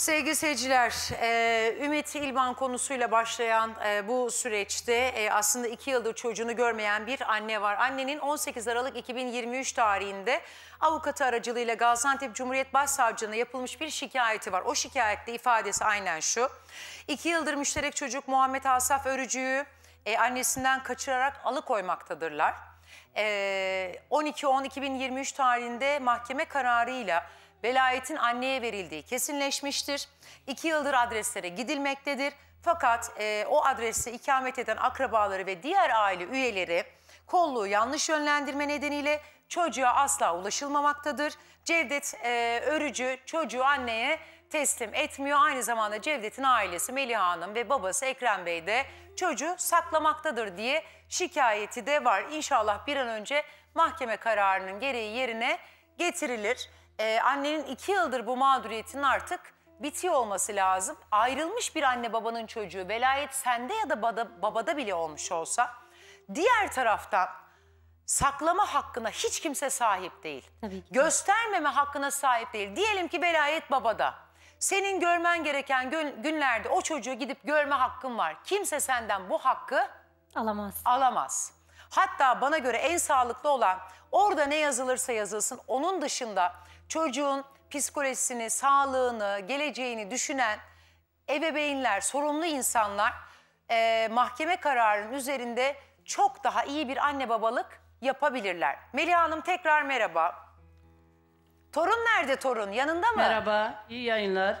Sevgili seyirciler, e, Ümit İlban konusuyla başlayan e, bu süreçte e, aslında iki yıldır çocuğunu görmeyen bir anne var. Annenin 18 Aralık 2023 tarihinde avukatı aracılığıyla Gaziantep Cumhuriyet Başsavcılığına yapılmış bir şikayeti var. O şikayette ifadesi aynen şu. İki yıldır müşterek çocuk Muhammed Asaf Örücü'yü annesinden kaçırarak alıkoymaktadırlar. E, 12-10-2023 tarihinde mahkeme kararıyla velayetin anneye verildiği kesinleşmiştir. İki yıldır adreslere gidilmektedir. Fakat e, o adresi ikamet eden akrabaları ve diğer aile üyeleri kolluğu yanlış yönlendirme nedeniyle çocuğa asla ulaşılmamaktadır. Cevdet e, Örücü çocuğu anneye teslim etmiyor. Aynı zamanda Cevdet'in ailesi Meliha Hanım ve babası Ekrem Bey de çocuğu saklamaktadır diye şikayeti de var. İnşallah bir an önce mahkeme kararının gereği yerine getirilir e, annenin iki yıldır bu mağduriyetinin artık bitiyor olması lazım. Ayrılmış bir anne babanın çocuğu velayet sende ya da bada, babada bile olmuş olsa diğer taraftan saklama hakkına hiç kimse sahip değil. Tabii ki. Göstermeme hakkına sahip değil. Diyelim ki velayet babada. Senin görmen gereken gün, günlerde o çocuğu gidip görme hakkın var. Kimse senden bu hakkı alamaz. Alamaz. Hatta bana göre en sağlıklı olan orada ne yazılırsa yazılsın onun dışında çocuğun psikolojisini, sağlığını, geleceğini düşünen ebeveynler, sorumlu insanlar e, mahkeme kararının üzerinde çok daha iyi bir anne babalık yapabilirler. Melih Hanım tekrar merhaba. Torun nerede torun? Yanında mı? Merhaba, iyi yayınlar.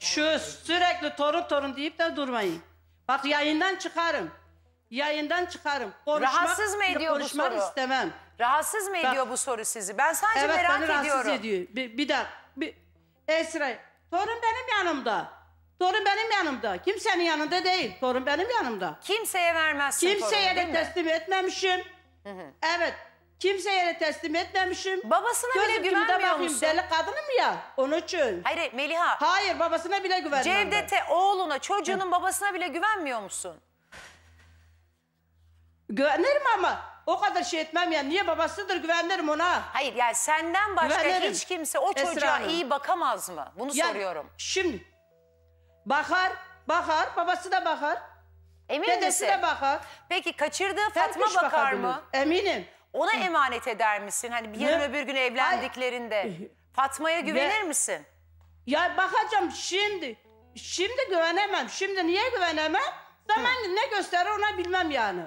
Şu sürekli torun torun deyip de durmayın. Bak yayından çıkarım. Yayından çıkarım. Konuşmak, Rahatsız mı ediyor konuşmak bu soru? istemem. Rahatsız mı ediyor Bak, bu soru sizi? Ben sadece evet, merak beni rahatsız ediyor. Bir, bir dakika. Bir, Esra, torun benim yanımda. Torun benim yanımda. Kimsenin yanında değil. Torun benim yanımda. Kimseye vermezsin Kimseye torunu, de teslim etmemişim. Hı hı. Evet. Kimseye de teslim etmemişim. Babasına Gözüm bile güvenmiyor musun? Deli kadınım ya. Onun için. Hayır Meliha. Hayır babasına bile güvenmiyorum. Cevdet'e, oğluna, çocuğunun hı. babasına bile güvenmiyor musun? Güvenirim ama o kadar şey etmem yani. Niye babasıdır güvenirim ona. Hayır yani senden başka Güvenirim. hiç kimse o çocuğa Hanım. iyi bakamaz mı? Bunu Yani soruyorum. Şimdi bakar, bakar, babası da bakar, Emin dedesi misin? de bakar. Peki kaçırdığı Fatma kuş bakar, mı? Eminim. Ona emanet eder misin? Hani bir yarın öbür gün evlendiklerinde. Fatma'ya güvenir Ne? misin? Ya bakacağım şimdi. Şimdi güvenemem. Şimdi niye güvenemem? Zaman ne gösterir ona bilmem yani.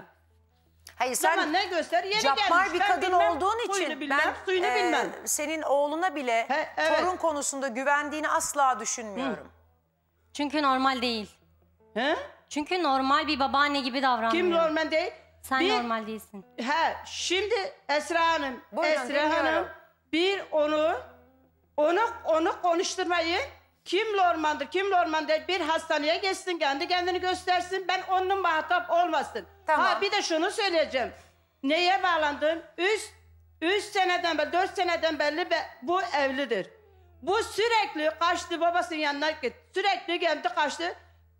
Hayır sen Zaman ne göster yeri gelmiş. bir kadın bilmem, olduğun için bilmem, suyunu e, bilmem. senin oğluna bile He, evet. torun konusunda güvendiğini asla düşünmüyorum. Çünkü normal değil. He? Çünkü normal bir babaanne gibi davranmıyor. Kim normal değil? Sen Bir- normal değilsin. He, şimdi Esra Hanım, Buyurun, Esra dinliyorum. Hanım bir onu onu onu konuşturmayı. Kim lormandır, kim lormandır bir hastaneye geçsin, kendi kendini göstersin. Ben onun muhatap olmasın. Tamam. Ha bir de şunu söyleyeceğim. Neye bağlandım? Üst, üst seneden beri, dört seneden belli bu evlidir. Bu sürekli kaçtı babasının yanına gitti. Sürekli geldi kaçtı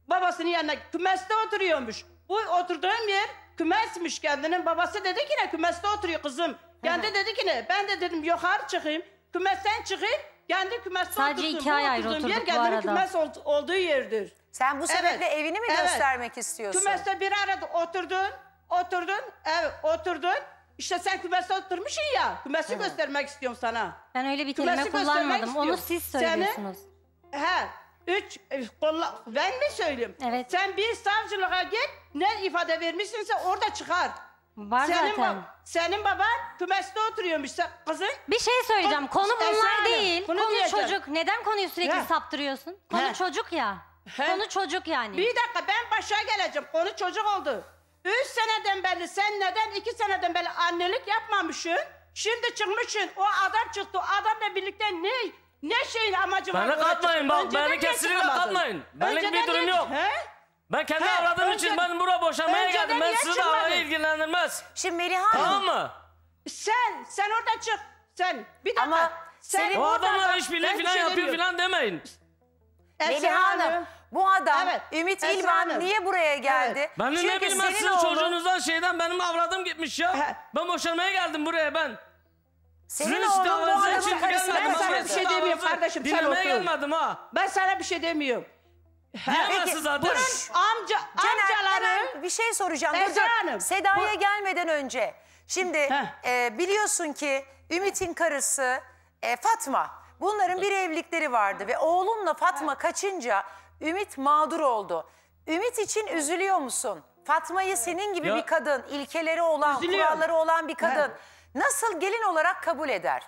babasının yanına gitti. Kümeste oturuyormuş. Bu oturduğum yer kümesmiş kendinin. Babası dedi ki ne kümeste oturuyor kızım. Kendi dedi ki ne ben de dedim yukarı çıkayım. Kümesten çıkayım kendi kümes Sadece otursun, iki ay ayrı oturduk yer, bu arada. kümes ol, olduğu yerdir. Sen bu sebeple evet. evini mi evet. göstermek istiyorsun? Kümeste bir arada oturdun, oturdun, ev, oturdun. İşte sen kümeste oturmuşsun ya, kümesi evet. göstermek istiyorum sana. Ben öyle bir kelime kümesi kullanmadım, onu siz söylüyorsunuz. Seni, he, üç, e, kolla, ben mi söyleyeyim? Evet. Sen bir savcılığa git, ne ifade vermişsinse orada çıkar. Var senin zaten. Bab senin baban kümeste oturuyormuş sen, kızın. Bir şey söyleyeceğim. Konu bunlar Esra değil. Konu, konu çocuk. Neden konuyu sürekli ya. saptırıyorsun? Konu He. çocuk ya. He. Konu çocuk yani. Bir dakika ben başa geleceğim. Konu çocuk oldu. Üç seneden beri sen neden iki seneden beri annelik yapmamışsın? Şimdi çıkmışsın. O adam çıktı. O adamla birlikte ne? Ne şeyin amacı var? Beni katmayın bak. Beni kesinlikle katmayın. Benlik bir durum yok. He? Ben kendi aradığım için ben buraya boşanmaya geldim. Ben sizi de ilgilendirmez. Şimdi Melih Hanım Tamam mı? Sen, sen oradan çık. Sen, bir dakika. Ama sen senin- O adamla adamlar bak, ben işbirliği şey yapıyor demiyorum. demeyin. Melih Hanım bu adam Evet, Ümit Esra Hanım. niye buraya geldi? Evet. Ben de ne Çünkü sizin oğlun- çocuğunuzdan şeyden benim avladım gitmiş ya. Ben boşanmaya geldim buraya ben. Sizin Senin oğlun bu adamın için karısına gelmedim. Şey ben sana bir şey demiyorum kardeşim, sen dinlemeye Ben sana bir şey demiyorum. Diyemezsin zaten. Bunun amca, amcaları... Bir şey soracağım. Dur, Seda Seda'ya bu... gelmeden önce. Şimdi e, biliyorsun ki Ümit'in karısı e, Fatma. Bunların bir evlilikleri vardı ve oğlumla Fatma kaçınca Ümit mağdur oldu. Ümit için üzülüyor musun? Fatma'yı senin gibi ya. bir kadın, ilkeleri olan, Üzülüyorum. kuralları olan bir kadın nasıl gelin olarak kabul eder?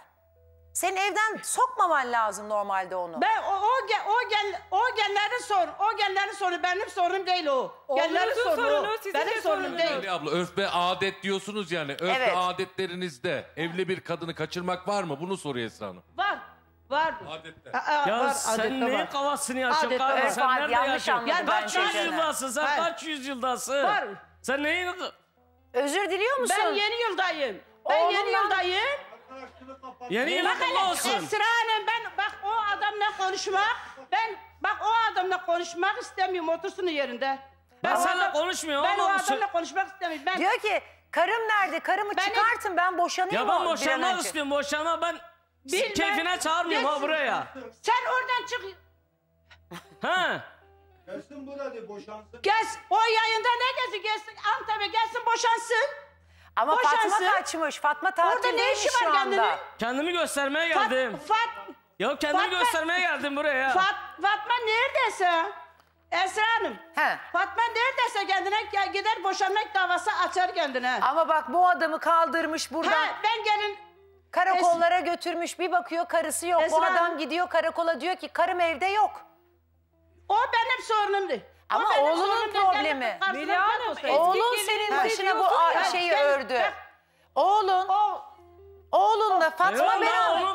Senin evden sokmaman lazım normalde onu. Ben o o gen, o gen, o genleri sor. O genleri soru benim sorunum değil o. Genleri soru. benim sorunum değil. Öyle abla örf ve adet diyorsunuz yani. Örf Evet. ve adetlerinizde evli bir kadını kaçırmak var mı? Bunu soruyor Esra Hanım. Var. Var. Adette. Ya var, sen adette neyin var. yaşıyorsun kardeşim? Sen Var, nerede yaşıyorsun? anladım kaç seni. yüzyıldasın sen? Var. Kaç yüzyıldasın? Var. Sen neyin... Özür diliyor musun? Ben yeni yıldayım. Ben yeni yıldayım. Yani inatla olsun. Esra ben bak o adamla konuşmak, ben bak o adamla konuşmak istemiyorum otursun yerinde. Ben Ama seninle konuşmuyorum ben o adamla konuşmak istemiyorum. Ben, Diyor ki karım nerede? Karımı Benim- çıkartın ben boşanayım Ya ben boşanma istiyorum boşanma ben Bilmem. keyfine çağırmıyorum ha buraya. sen oradan çık. Ha? Gelsin burada diye boşansın. Gez, o yayında ne gezi gelsin Antep'e gelsin boşansın. Ama Koşası. Fatma kaçmış. Fatma Orada ne işi var kendinin? Kendimi göstermeye geldim. Fat, Yok kendimi Fatma- göstermeye geldim buraya. Fat, Fatma neredeyse? Esra Hanım. He. Fatma neredeyse kendine gider boşanmak davası açar kendine. Ama bak bu adamı kaldırmış buradan. Ha, ben gelin Karakollara götürmüş bir bakıyor karısı yok. Bu Esra- adam gidiyor karakola diyor ki karım evde yok. O benim sorunumdu. Ama benim oğlunun problemi. karşılıklı Melia Hanım, Oğlun senin gelinimizi başına bu şeyi gel- ördü. bak, Oğlun, O, oğlunla Fatma Yok ben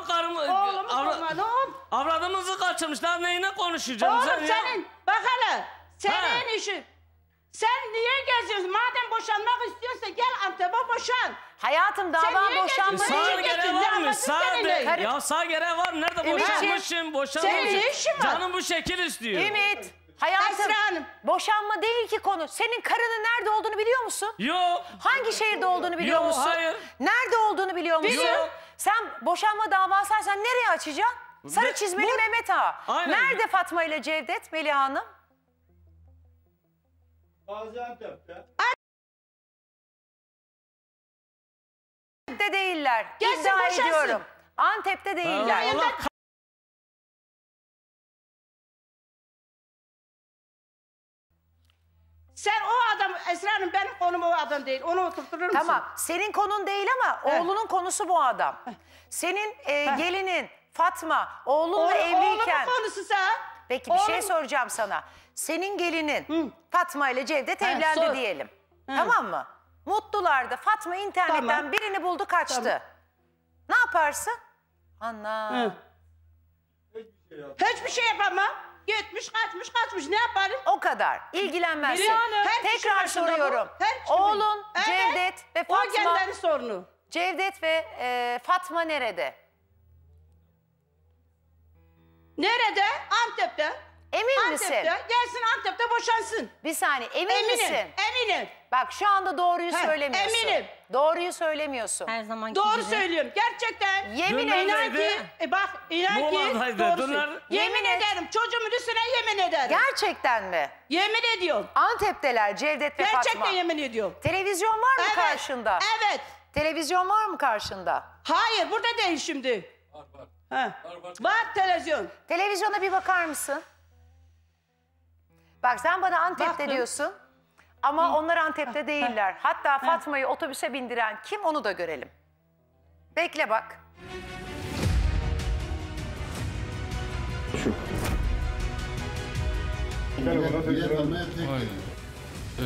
karımı... oğlum, avra- oğlum. Avradımızı kaçırmışlar neyine konuşacağım Oğlum ya? senin, bak hele, senin Ha. işin. Sen niye geziyorsun? Madem boşanmak istiyorsa gel Antep'e boşan. Hayatım Sen niye davan Sağ Niye var mı? sağ seni. de. Ya sağ gere var. Nerede boşanmışım? boşanmışsın boşanmışsın. senin işin var? Canım bu şekil istiyor. Ümit, Hayatım Hanım. boşanma değil ki konu. Senin karının nerede olduğunu biliyor musun? Yok. Hangi şehirde olduğunu biliyor Yo, musun? hayır. Nerede olduğunu biliyor musun? Biliyorum. Sen boşanma davası sen nereye açacaksın? Sarı Ve- çizmeli Bu- Mehmet Ağa. Aynen. Nerede Fatma ile Cevdet Melih Hanım? Gaziantep'te. Antep'te değiller. Gelsin İddia boşansın. ediyorum. Antep'te değiller. Allah Sen o adam Esra Hanım benim konum o adam değil. Onu oturtur musun? Tamam. Senin konun değil ama He. oğlunun konusu bu adam. Senin e, gelinin Fatma oğlunla Oğlu- evliyken. Oğlumun konusu sen. Peki bir şey soracağım sana. Senin gelinin Hı. Fatma ile Cevdet Ha, evlendi sor. diyelim. Tamam mı? Mutlulardı. Fatma internetten Tamam. birini buldu kaçtı. Tamam. Ne yaparsın? Anna. Hı. Hiçbir şey yapamam. Gitmiş kaçmış kaçmış ne yaparım? O kadar. İlgilenmezsin. Biliyorum. Her Tekrar soruyorum. her Oğlun, evet. Cevdet ve Fatma. O kendileri sorunu. Cevdet ve e, Fatma nerede? Nerede? Antep'te. Emin Antep'te. misin? Gelsin Antep'te boşansın. Bir saniye emin eminim, misin? Eminim. Bak şu anda doğruyu Heh, söylemiyorsun. Eminim. Doğruyu söylemiyorsun. Her zaman Doğru söylüyorum. Gerçekten. Yemin Dün ederim. Ki, e bak inan ki doğru dünler- Yemin, et. ederim. Çocuğumun üstüne yemin ederim. Gerçekten mi? Yemin ediyorum. Antep'teler Cevdet ve Gerçekten Fatma. yemin ediyorum. Televizyon var mı Evet. karşında? Evet. Televizyon var mı karşında? Hayır burada değil şimdi. Var var. Var, televizyon. Televizyona bir bakar mısın? Bak sen bana Antep'te Baktım. diyorsun. Ama onlar Antep'te ah, değiller. Hatta Fatma'yı otobüse bindiren kim onu da görelim. Bekle bak. Şu.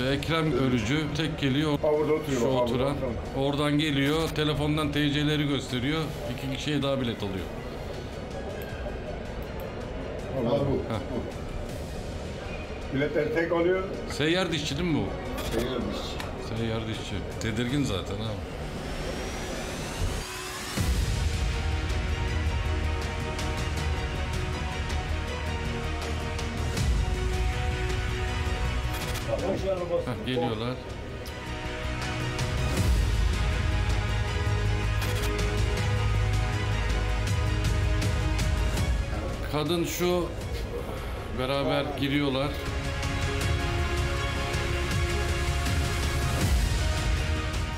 Ee, Ekrem Örücü tek geliyor. Orada oturuyor. Şu oturan. Oradan geliyor. Telefondan TC'leri gösteriyor. İki kişiye daha bilet alıyor. Allah bu. Millet erkek oluyor. Seyyar dişçi değil mi bu? Seyyar dişçi. Seyyar dişçi. Tedirgin zaten ha. Heh, geliyorlar. Kadın şu beraber giriyorlar.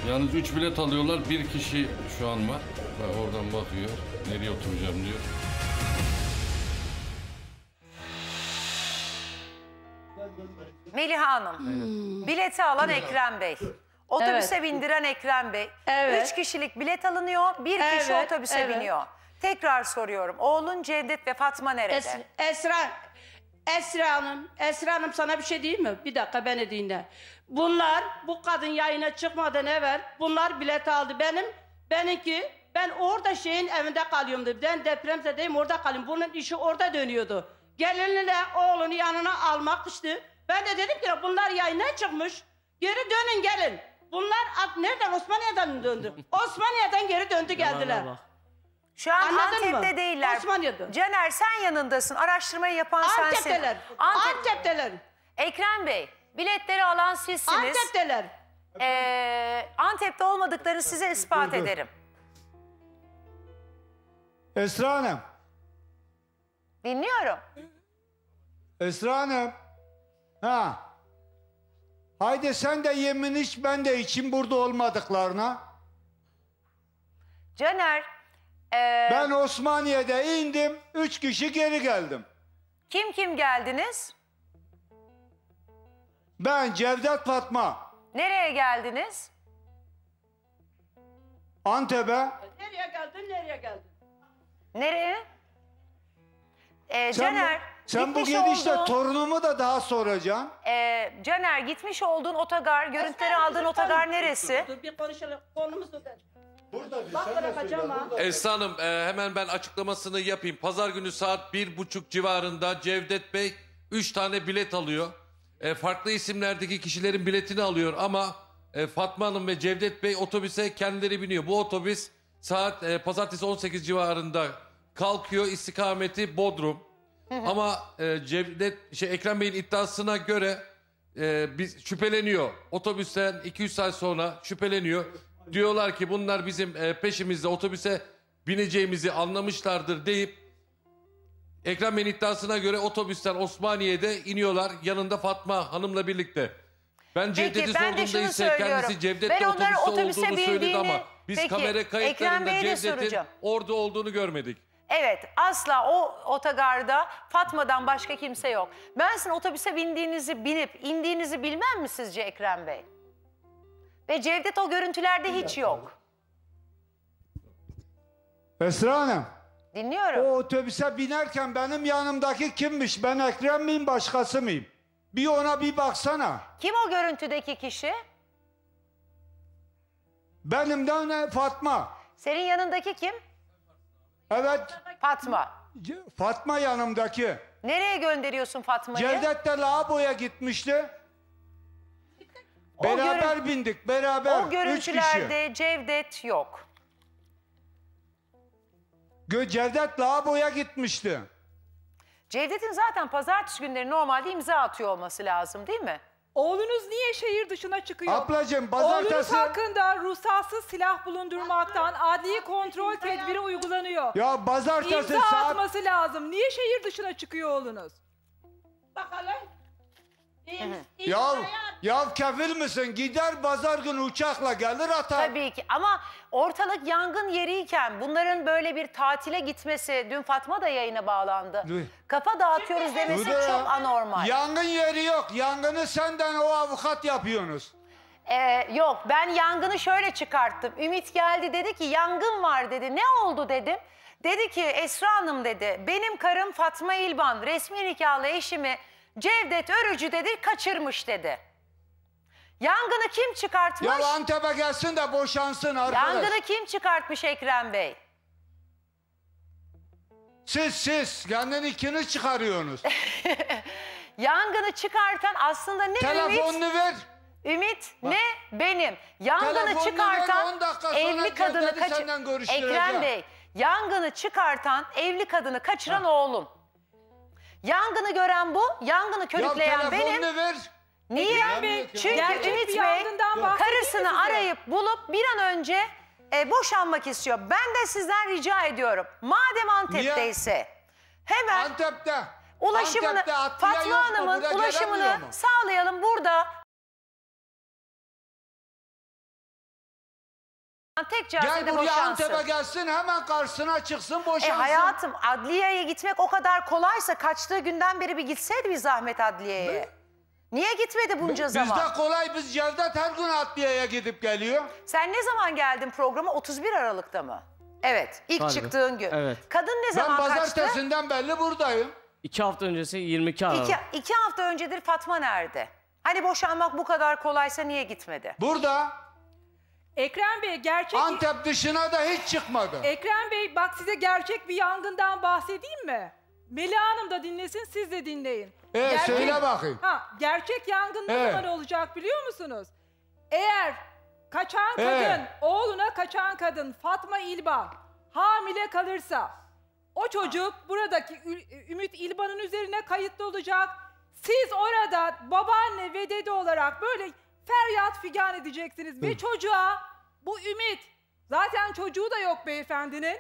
Yalnız 3 bilet alıyorlar. Bir kişi şu an var. Bak oradan bakıyor. Nereye oturacağım diyor. Meliha Hanım. Hmm. Bileti alan Ekrem Bey. Otobüse bindiren Ekrem Bey. Evet. Üç kişilik bilet alınıyor. Bir kişi otobüse evet. biniyor. Tekrar soruyorum. Oğlun Cevdet ve Fatma nerede? Es- Esra Esra Hanım, Esra Hanım sana bir şey diyeyim mi? Bir dakika beni dinle. Bunlar bu kadın yayına çıkmadan evvel bunlar bilet aldı. Benim, benimki ben orada şeyin evinde kalıyorum dedi. Ben depremzedeyim orada kalıyorum. Bunun işi orada dönüyordu. Gelinle oğlunu yanına almak işte. Ben de dedim ki bunlar yayına çıkmış. Geri dönün gelin. Bunlar at nereden? Osmaniye'den döndü. Osmaniye'den geri döndü geldiler. Şu an Anladın Antep'te mı? değiller. Osmanlı'da. Caner sen yanındasın. Araştırmayı yapan Antep'teler. sensin. Antep'teler. Antep'teler. Ekrem Bey, biletleri alan sizsiniz. Antep'teler. Ee, Antep'te olmadıklarını size ispat dur, dur. ederim. Esra Hanım. Dinliyorum. Esra Hanım. Ha. Haydi sen de yemin iç ben de için burada olmadıklarına. Caner ee, Ben Osmaniye'de indim, üç kişi geri geldim. Kim kim geldiniz? Ben Cevdet Fatma, Nereye geldiniz? Antep'e Nereye geldin, nereye geldin? Nereye? Ee, Sen, Caner, sen bu gitmiş olduğun- torunumu da daha soracağım. Ee, Caner gitmiş olduğun otogar, görüntüleri aldığın otogar neresi? Dur bir konuşalım, konumuz nedir? Burada e, hemen ben açıklamasını yapayım. Pazar günü saat bir buçuk civarında Cevdet Bey üç tane bilet alıyor. E, farklı isimlerdeki kişilerin biletini alıyor ama e, Fatma Hanım ve Cevdet Bey otobüse kendileri biniyor. Bu otobüs saat e, pazartesi 18 civarında kalkıyor istikameti Bodrum. ama e, Cevdet şey Ekrem Bey'in iddiasına göre e, biz şüpheleniyor. Otobüsten 200 saat sonra şüpheleniyor diyorlar ki bunlar bizim e, peşimizde otobüse bineceğimizi anlamışlardır deyip Ekrem Bey'in iddiasına göre otobüsten Osmaniye'de iniyorlar yanında Fatma Hanım'la birlikte. Ben Cevdet'i ben de sorduğumda ise kendisi söylüyorum. Ben Cevdet'le otobüste otobüse olduğunu söyledi ama biz Peki, kamera kayıtlarında Cevdet'in orada olduğunu görmedik. Evet asla o otogarda Fatma'dan başka kimse yok. Ben sizin otobüse bindiğinizi bilip indiğinizi bilmem mi sizce Ekrem Bey? Ve Cevdet o görüntülerde hiç yok. Esra Hanım. Dinliyorum. O otobüse binerken benim yanımdaki kimmiş? Ben Ekrem miyim başkası mıyım? Bir ona bir baksana. Kim o görüntüdeki kişi? Benim Benimden Fatma. Senin yanındaki kim? Evet. Fatma. Fatma yanımdaki. Nereye gönderiyorsun Fatma'yı? Cevdet de Laboya gitmişti. Beraber görün- bindik, beraber. O Üç kişi. görüntülerde Cevdet yok. Gö Cevdet lavaboya gitmişti. Cevdet'in zaten pazartesi günleri normalde imza atıyor olması lazım değil mi? Oğlunuz niye şehir dışına çıkıyor? Ablacığım Oğlunuz hakkında ruhsatsız silah bulundurmaktan adli kontrol tedbiri uygulanıyor. Ya pazartesi İmza saat... atması lazım. Niye şehir dışına çıkıyor oğlunuz? Bakalım. Yav, yav kefil misin? Gider pazar günü uçakla gelir atar. Tabii ki ama ortalık yangın yeriyken bunların böyle bir tatile gitmesi, dün Fatma da yayına bağlandı. Kafa dağıtıyoruz demesi Duy. çok anormal. Yangın yeri yok. Yangını senden o avukat yapıyorsunuz. Ee, yok ben yangını şöyle çıkarttım. Ümit geldi dedi ki yangın var dedi. Ne oldu dedim. Dedi ki Esra Hanım dedi benim karım Fatma İlban resmi nikahlı eşimi Cevdet Örücü dedi kaçırmış dedi. Yangını kim çıkartmış? Ya Antep'e gelsin de boşansın arkadaş. Yangını kim çıkartmış Ekrem Bey? Siz siz kendini ikini çıkarıyorsunuz. Yangını çıkartan aslında ne Telefonunu Ümit? ver. Ümit Bak. ne benim. Yangını çıkartan evli kadını kaçıran Ekrem Bey yangını çıkartan evli kadını kaçıran ha. oğlum. Yangını gören bu, yangını körükleyen benim. Ya ver. Niye? Bey, çünkü Ümit Bey karısını arayıp bulup bir an önce e, boşanmak istiyor. Ben de sizden rica ediyorum. Madem Antep'teyse hemen Antep'te. ulaşımını Fatma Hanım'ın ulaşımını sağlayalım. Burada Tek Gel buraya boşansın. Antep'e gelsin hemen karşısına çıksın e, boşansın. E hayatım adliyeye gitmek o kadar kolaysa kaçtığı günden beri bir gitseydi bir zahmet adliyeye. Niye gitmedi bunca Bizde zaman? Bizde kolay biz Cevdet her gün adliyeye gidip geliyor. Sen ne zaman geldin programa 31 Aralık'ta mı? Evet ilk Galiba. çıktığın gün. Evet. Kadın ne zaman kaçtı? Ben pazartesinden belli buradayım. İki hafta öncesi 22 Aralık. İki, iki hafta öncedir Fatma nerede? Hani boşanmak bu kadar kolaysa niye gitmedi? Burada. Ekrem Bey gerçek... Antep dışına da hiç çıkmadı. Ekrem Bey bak size gerçek bir yangından bahsedeyim mi? Melih Hanım da dinlesin siz de dinleyin. Ee, gerçek... söyle bakayım. Ha, gerçek yangın ne ee. olacak biliyor musunuz? Eğer kaçan ee. kadın, ee. oğluna kaçan kadın Fatma İlban hamile kalırsa o çocuk buradaki Ümit İlban'ın üzerine kayıtlı olacak. Siz orada babaanne ve dede olarak böyle feryat figan edeceksiniz. Ve çocuğa bu ümit, zaten çocuğu da yok beyefendinin.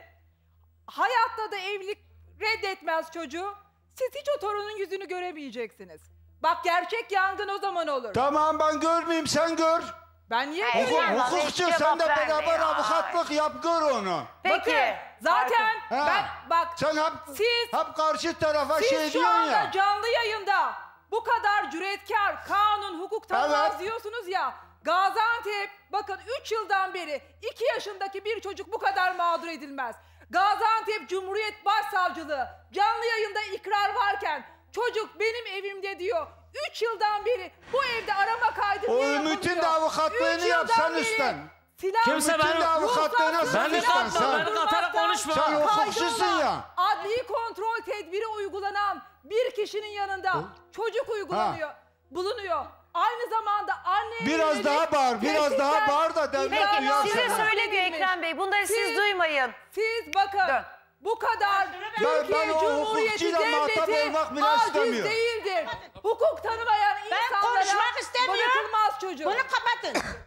Hayatta da evlilik reddetmez çocuğu. Siz hiç o torunun yüzünü göremeyeceksiniz. Bak gerçek yangın o zaman olur. Tamam ben görmeyeyim sen gör. Ben niye Hayır, Hukuk, görüyorum? vallahi hukukçu sen de beraber vermiyor. avukatlık yap gör onu. Bakın zaten He. ben bak Sen hep, siz hep karşı tarafa şey siz şu anda canlı yayında bu kadar cüretkar kanun hukuk tanımaz Evet. diyorsunuz ya. Gaziantep bakın 3 yıldan beri 2 yaşındaki bir çocuk bu kadar mağdur edilmez. Gaziantep Cumhuriyet Başsavcılığı canlı yayında ikrar varken çocuk benim evimde diyor. 3 yıldan beri bu evde arama kaydı O niye Ümit'in de avukatlığını yapsan üstten. Filan. Kimse Bütün de beni... avukatlarına Ruhsat- Beni sığınırsan katma, konuşma. Sen Hukukçusun ya. Adli kontrol tedbiri uygulanan bir kişinin yanında çocuk uygulanıyor, bulunuyor. Aynı zamanda anne Biraz daha bağır, biraz daha bağır da devlet iddia size seni. Ekrem Bey bunları siz Siz- duymayın. Siz bakın Dön. bu kadar Ben- Türkiye ben Cumhuriyeti Devleti olmak aciz istemiyorum. değildir. Hukuk tanımayan insanlara konuşmak istemiyorum. bırakılmaz çocuk. Bunu kapatın.